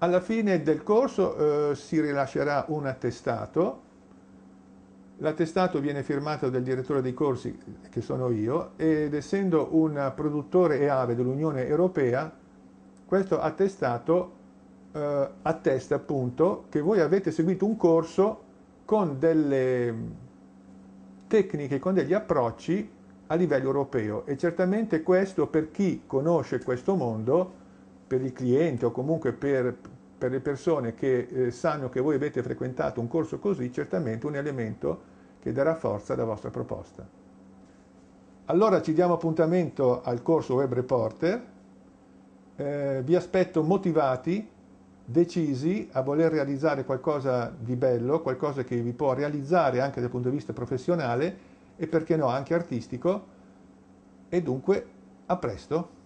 Alla fine del corso eh, si rilascerà un attestato, l'attestato viene firmato dal direttore dei corsi, che sono io, ed essendo un produttore EAVE dell'Unione Europea, questo attestato eh, attesta appunto che voi avete seguito un corso con delle mm, tecniche, con degli approcci a livello europeo e certamente questo per chi conosce questo mondo per il cliente o comunque per, per le persone che eh, sanno che voi avete frequentato un corso così, certamente un elemento che darà forza alla vostra proposta. Allora ci diamo appuntamento al corso Web Reporter, eh, vi aspetto motivati, decisi a voler realizzare qualcosa di bello, qualcosa che vi può realizzare anche dal punto di vista professionale e perché no anche artistico e dunque a presto.